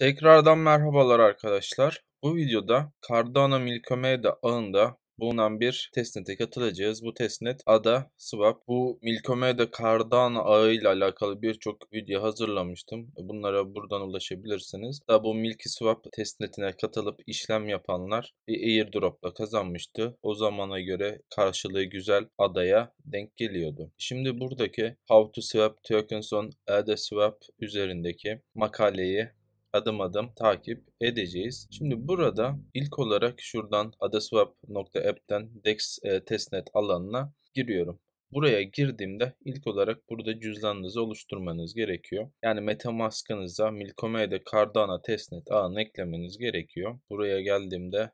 Tekrardan merhabalar arkadaşlar. Bu videoda Cardano Milkomeda ağında bulunan bir testnete katılacağız. Bu testnet ADA Swap. Bu Milkomeda Cardano ağı ile alakalı birçok video hazırlamıştım. Bunlara buradan ulaşabilirsiniz. Da bu Milky Swap testnetine katılıp işlem yapanlar bir airdropla kazanmıştı. O zamana göre karşılığı güzel adaya denk geliyordu. Şimdi buradaki How to Swap Tokens on ADA Swap üzerindeki makaleyi adım adım takip edeceğiz. Şimdi burada ilk olarak şuradan adaswap.app'ten dex e, testnet alanına giriyorum. Buraya girdiğimde ilk olarak burada cüzdanınızı oluşturmanız gerekiyor. Yani Metamask'ınıza Milkome'de Cardano testnet ağını eklemeniz gerekiyor. Buraya geldiğimde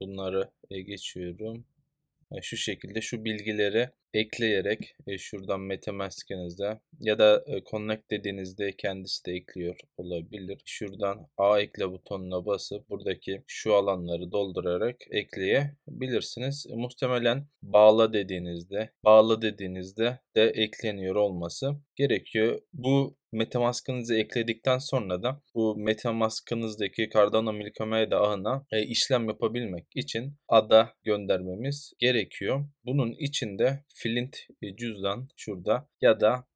bunları e, geçiyorum. E, şu şekilde şu bilgileri ekleyerek e, şuradan MetaMask'inizde ya da e, Connect dediğinizde kendisi de ekliyor olabilir. Şuradan A ekle butonuna basıp buradaki şu alanları doldurarak ekleyebilirsiniz. Muhtemelen bağla dediğinizde, bağla dediğinizde de ekleniyor olması gerekiyor. Bu MetaMask'ınızı ekledikten sonra da bu MetaMask'ınızdaki Cardano Milkomeda ağına e, işlem yapabilmek için ada göndermemiz gerekiyor. Bunun için de Flint e, cüzdan şurada ya da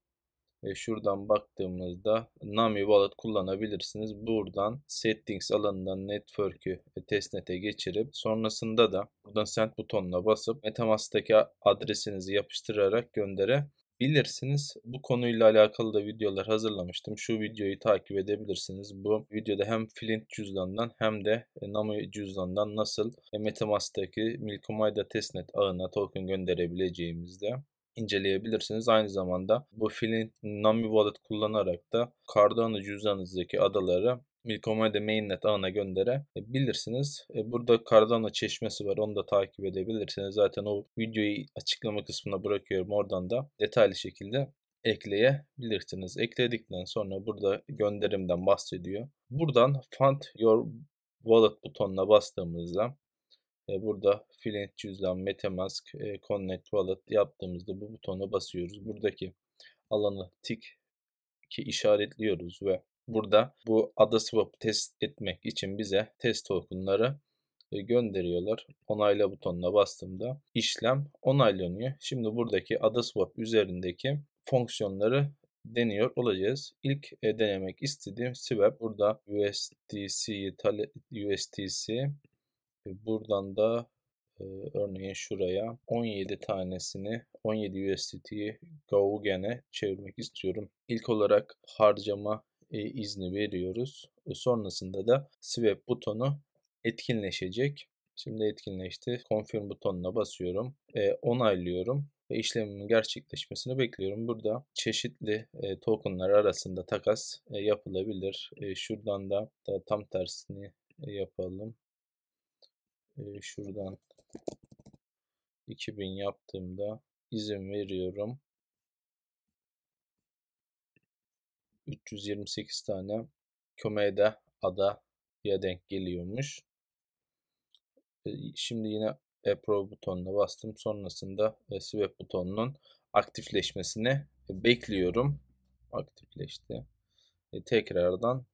e, şuradan baktığımızda Nami Wallet kullanabilirsiniz. Buradan Settings alanından Network'ü e, testnet'e geçirip sonrasında da buradan Send butonuna basıp MetaMask'taki adresinizi yapıştırarak göndere bilirsiniz. Bu konuyla alakalı da videolar hazırlamıştım. Şu videoyu takip edebilirsiniz. Bu videoda hem Flint cüzdanından hem de e, Namo cüzdanından nasıl e, Metamask'taki Milkomayda testnet ağına token gönderebileceğimizde inceleyebilirsiniz. Aynı zamanda bu Flint Nami Wallet kullanarak da Cardano cüzdanınızdaki adaları Milkomade mainnet ağına göndere e, bilirsiniz. E, burada Cardano çeşmesi var. Onu da takip edebilirsiniz. Zaten o videoyu açıklama kısmına bırakıyorum. Oradan da detaylı şekilde ekleyebilirsiniz. Ekledikten sonra burada gönderimden bahsediyor. Buradan Fund Your Wallet butonuna bastığımızda e, burada Flint cüzdan, Metamask, Connect Wallet yaptığımızda bu butona basıyoruz. Buradaki alanı tik ki işaretliyoruz ve Burada bu ada swap test etmek için bize test tokenları e, gönderiyorlar. Onayla butonuna bastığımda işlem onaylanıyor. Şimdi buradaki ada swap üzerindeki fonksiyonları deniyor olacağız. İlk e, denemek istediğim swap burada USDC USDC e, buradan da örneğin şuraya 17 tanesini 17 USDT'yi Gaugen'e çevirmek istiyorum. İlk olarak harcama e, izni veriyoruz. E, sonrasında da swap butonu etkinleşecek. Şimdi etkinleşti. Confirm butonuna basıyorum. E, onaylıyorum ve işlemimin gerçekleşmesini bekliyorum. Burada çeşitli e, tokenlar arasında takas e, yapılabilir. E, şuradan da, da tam tersini e, yapalım. E, şuradan 2000 yaptığımda izin veriyorum. 328 tane kümede adaya denk geliyormuş. E, şimdi yine Approve e butonuna bastım. Sonrasında e Swap butonunun aktifleşmesini bekliyorum. Aktifleşti. Tekrardan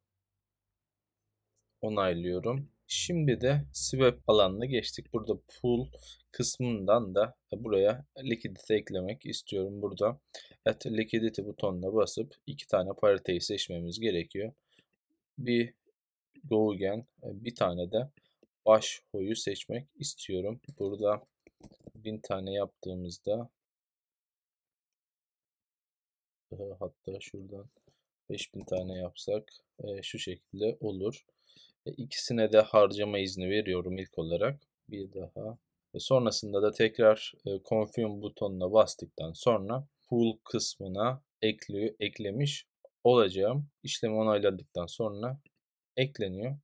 onaylıyorum. Şimdi de swap alanına geçtik. Burada pool kısmından da buraya likidite eklemek istiyorum. Burada at likidity butonuna basıp iki tane pariteyi seçmemiz gerekiyor. Bir doğugen bir tane de baş hoyu seçmek istiyorum. Burada bin tane yaptığımızda hatta şuradan 5000 tane yapsak e, şu şekilde olur. E, ikisine de harcama izni veriyorum ilk olarak. Bir daha. Ve sonrasında da tekrar e, Confirm butonuna bastıktan sonra full kısmına ekli, eklemiş olacağım. İşlemi onayladıktan sonra ekleniyor.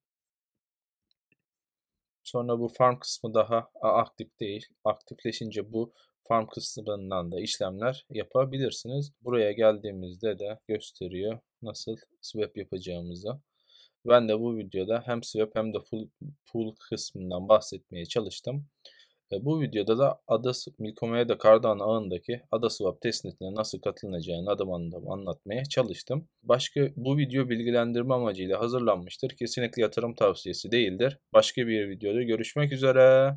Sonra bu farm kısmı daha aktif değil. Aktifleşince bu farm kısmından da işlemler yapabilirsiniz. Buraya geldiğimizde de gösteriyor nasıl swap yapacağımızı. Ben de bu videoda hem swap hem de full pool kısmından bahsetmeye çalıştım. E, bu videoda da Ada Milkomeda Cardano ağındaki AdaSwap testnetine nasıl katılınacağını adım adım anlatmaya çalıştım. Başka bu video bilgilendirme amacıyla hazırlanmıştır. Kesinlikle yatırım tavsiyesi değildir. Başka bir videoda görüşmek üzere.